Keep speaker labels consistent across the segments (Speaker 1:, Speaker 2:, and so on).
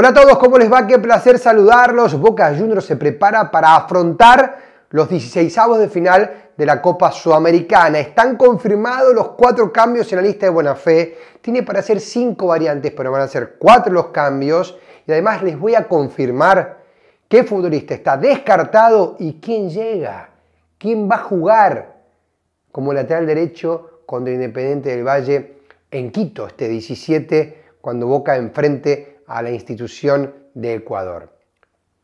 Speaker 1: Hola a todos, ¿cómo les va? Qué placer saludarlos. Boca Juniors se prepara para afrontar los 16 de final de la Copa Sudamericana. Están confirmados los cuatro cambios en la lista de Buena Fe. Tiene para hacer cinco variantes, pero van a ser cuatro los cambios. Y además les voy a confirmar qué futbolista está descartado y quién llega, quién va a jugar como lateral derecho contra Independiente del Valle en Quito este 17 cuando Boca enfrente a la institución de Ecuador.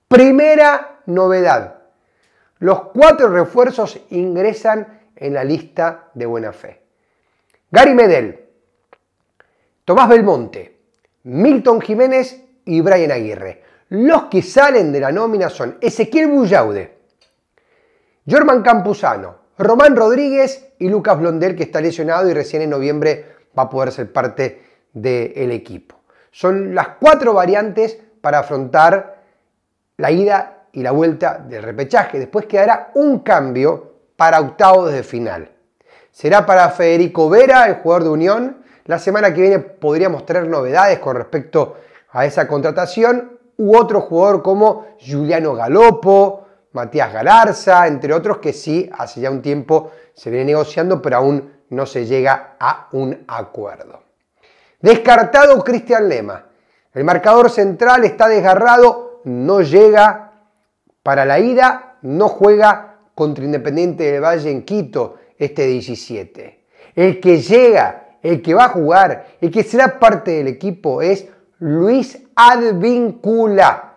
Speaker 1: Primera novedad, los cuatro refuerzos ingresan en la lista de buena fe. Gary Medel, Tomás Belmonte, Milton Jiménez y Brian Aguirre. Los que salen de la nómina son Ezequiel Bullaude, Jorman Campuzano, Román Rodríguez y Lucas Blondel, que está lesionado y recién en noviembre va a poder ser parte del equipo. Son las cuatro variantes para afrontar la ida y la vuelta del repechaje. Después quedará un cambio para octavos de final. Será para Federico Vera, el jugador de Unión. La semana que viene podríamos mostrar novedades con respecto a esa contratación u otro jugador como Juliano Galopo, Matías Galarza, entre otros que sí, hace ya un tiempo se viene negociando, pero aún no se llega a un acuerdo. Descartado Cristian Lema. El marcador central está desgarrado, no llega para la ida, no juega contra Independiente del Valle en Quito este 17. El que llega, el que va a jugar, el que será parte del equipo es Luis Advíncula.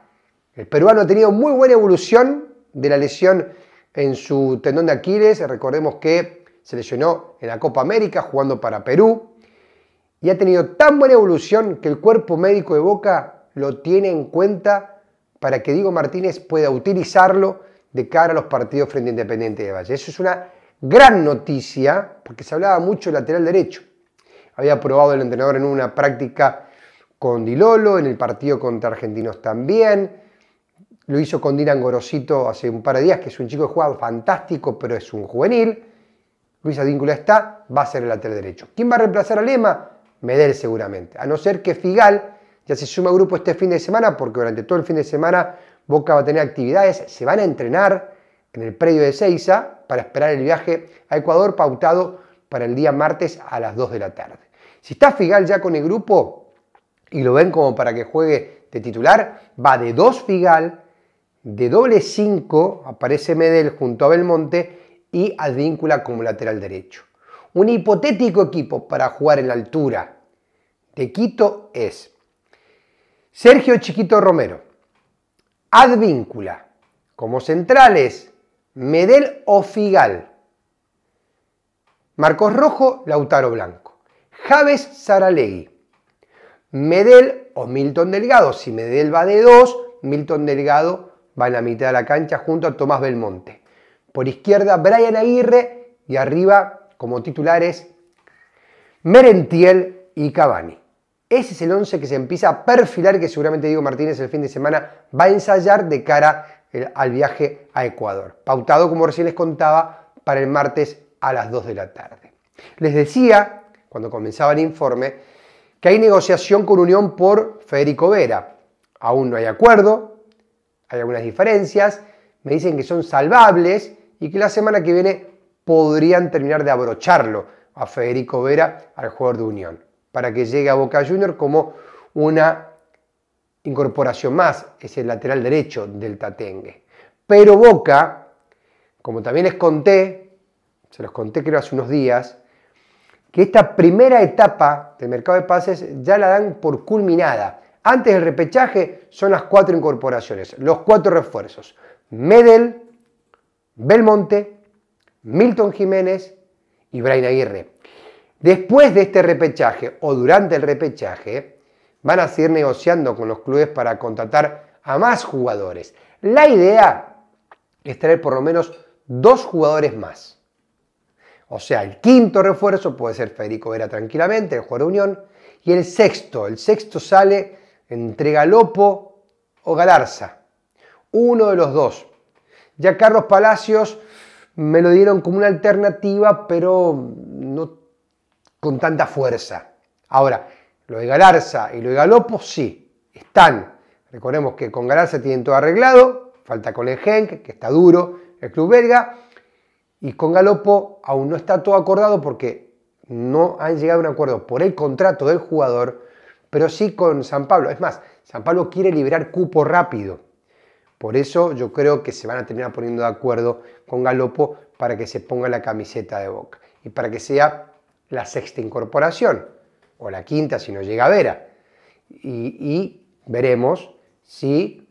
Speaker 1: El peruano ha tenido muy buena evolución de la lesión en su tendón de Aquiles. Recordemos que se lesionó en la Copa América jugando para Perú y ha tenido tan buena evolución que el cuerpo médico de Boca lo tiene en cuenta para que Diego Martínez pueda utilizarlo de cara a los partidos frente a Independiente de Valle. Eso es una gran noticia porque se hablaba mucho del lateral derecho. Había probado el entrenador en una práctica con Dilolo, en el partido contra Argentinos también. Lo hizo con Dinan Gorosito hace un par de días, que es un chico que juega fantástico, pero es un juvenil. Luis Adíncula está, va a ser el lateral derecho. ¿Quién va a reemplazar a Lema? Medel seguramente. A no ser que Figal ya se suma al grupo este fin de semana, porque durante todo el fin de semana Boca va a tener actividades, se van a entrenar en el predio de Seiza para esperar el viaje a Ecuador pautado para el día martes a las 2 de la tarde. Si está Figal ya con el grupo y lo ven como para que juegue de titular, va de 2 Figal, de doble 5 aparece Medel junto a Belmonte y Advíncula como lateral derecho un hipotético equipo para jugar en la altura de Quito es Sergio Chiquito Romero, Advíncula, como centrales, Medel o Figal, Marcos Rojo, Lautaro Blanco, Javes Saralegui, Medel o Milton Delgado, si Medel va de dos, Milton Delgado va en la mitad de la cancha junto a Tomás Belmonte. Por izquierda, Brian Aguirre y arriba como titulares Merentiel y Cabani. Ese es el 11 que se empieza a perfilar que seguramente Diego Martínez el fin de semana va a ensayar de cara eh, al viaje a Ecuador. Pautado, como recién les contaba, para el martes a las 2 de la tarde. Les decía, cuando comenzaba el informe, que hay negociación con Unión por Federico Vera. Aún no hay acuerdo, hay algunas diferencias, me dicen que son salvables y que la semana que viene podrían terminar de abrocharlo a Federico Vera, al jugador de Unión, para que llegue a Boca Junior como una incorporación más, es el lateral derecho del Tatengue. Pero Boca, como también les conté, se los conté creo hace unos días, que esta primera etapa del mercado de pases ya la dan por culminada. Antes del repechaje son las cuatro incorporaciones, los cuatro refuerzos. Medel, Belmonte, Milton Jiménez y Brian Aguirre. Después de este repechaje o durante el repechaje, van a seguir negociando con los clubes para contratar a más jugadores. La idea es traer por lo menos dos jugadores más. O sea, el quinto refuerzo puede ser Federico Vera tranquilamente, el jugador Unión. Y el sexto, el sexto sale entre Galopo o Galarza. Uno de los dos. Ya Carlos Palacios me lo dieron como una alternativa, pero no con tanta fuerza. Ahora, lo de Galarza y lo de Galopo sí, están. Recordemos que con Galarza tienen todo arreglado, falta con el Genk, que está duro, el club belga, y con Galopo aún no está todo acordado porque no han llegado a un acuerdo por el contrato del jugador, pero sí con San Pablo. Es más, San Pablo quiere liberar cupo rápido. Por eso yo creo que se van a terminar poniendo de acuerdo con Galopo para que se ponga la camiseta de Boca y para que sea la sexta incorporación o la quinta si no llega a Vera. Y, veremos si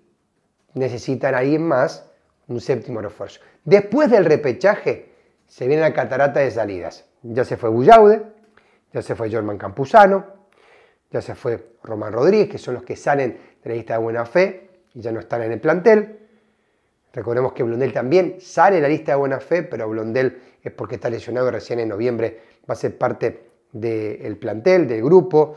Speaker 1: necesitan a alguien más un séptimo refuerzo. Después del repechaje se viene la catarata de salidas. Ya se fue Bullaude, ya se fue Jorman Campuzano, ya se fue Román Rodríguez, que son los que salen de la lista de buena fe y ya no están en el plantel. Recordemos que Blondel también sale de la lista de buena fe, pero Blondel es porque está lesionado recién en noviembre, va a ser parte del plantel, del grupo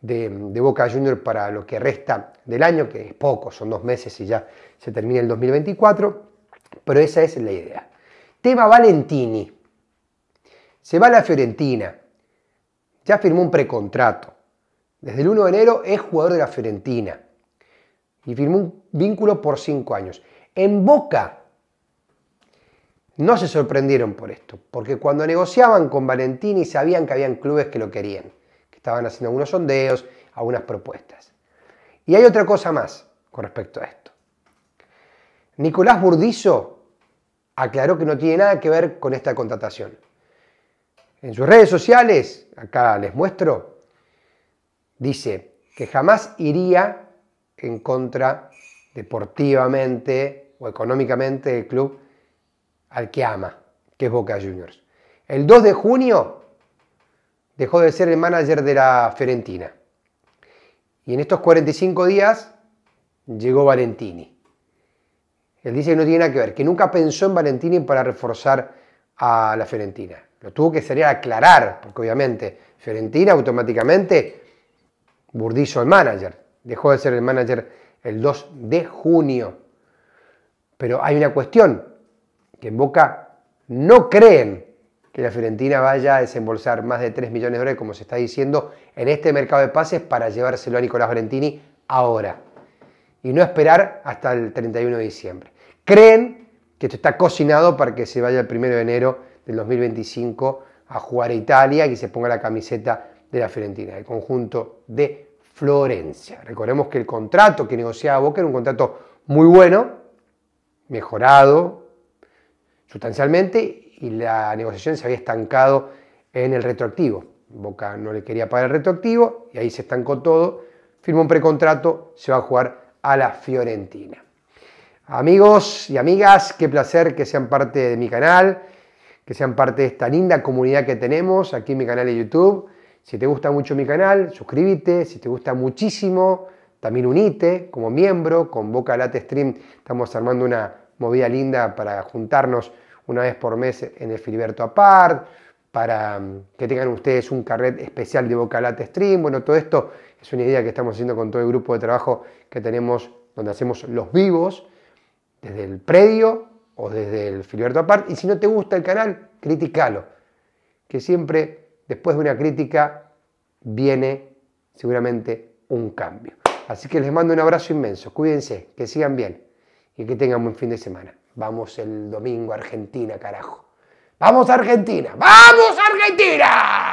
Speaker 1: de, Boca Junior para lo que resta del año, que es poco, son dos meses y ya se termina el 2024, pero esa es la idea. Tema Valentini. Se va a la Fiorentina, ya firmó un precontrato. Desde el 1 de enero es jugador de la Fiorentina y firmó un vínculo por cinco años. En Boca no se sorprendieron por esto, porque cuando negociaban con Valentini sabían que habían clubes que lo querían, que estaban haciendo algunos sondeos, algunas propuestas. Y hay otra cosa más con respecto a esto. Nicolás Burdizo aclaró que no tiene nada que ver con esta contratación. En sus redes sociales, acá les muestro, dice que jamás iría en contra deportivamente o económicamente del club al que ama, que es Boca Juniors. El 2 de junio dejó de ser el manager de la Fiorentina. Y en estos 45 días llegó Valentini. Él dice que no tiene nada que ver, que nunca pensó en Valentini para reforzar a la Fiorentina. Lo tuvo que salir aclarar, porque obviamente Fiorentina automáticamente burdizó el manager dejó de ser el manager el 2 de junio. Pero hay una cuestión, que en Boca no creen que la Fiorentina vaya a desembolsar más de 3 millones de dólares, como se está diciendo, en este mercado de pases para llevárselo a Nicolás Valentini ahora. Y no esperar hasta el 31 de diciembre. Creen que esto está cocinado para que se vaya el 1 de enero del 2025 a jugar a Italia y que se ponga la camiseta de la Fiorentina, el conjunto de Florencia. Recordemos que el contrato que negociaba Boca era un contrato muy bueno, mejorado sustancialmente, y la negociación se había estancado en el retroactivo. Boca no le quería pagar el retroactivo y ahí se estancó todo. Firmó un precontrato, se va a jugar a la Fiorentina. Amigos y amigas, qué placer que sean parte de mi canal, que sean parte de esta linda comunidad que tenemos aquí en mi canal de YouTube. Si te gusta mucho mi canal, suscríbete. Si te gusta muchísimo, también unite como miembro. Con Boca Late Stream estamos armando una movida linda para juntarnos una vez por mes en el Filiberto Apart, para mm, que tengan ustedes un carret especial de Boca Late Stream. Bueno, todo esto es una idea que estamos haciendo con todo el grupo de trabajo que tenemos, donde hacemos los vivos, desde el predio o desde el Filiberto Apart. Y si no te gusta el canal, críticalo. Que siempre, después de una crítica, viene seguramente un cambio. Así que les mando un abrazo inmenso. Cuídense, que sigan bien y que tengan buen fin de semana. Vamos el domingo a Argentina, carajo. ¡Vamos a Argentina! ¡Vamos a Argentina!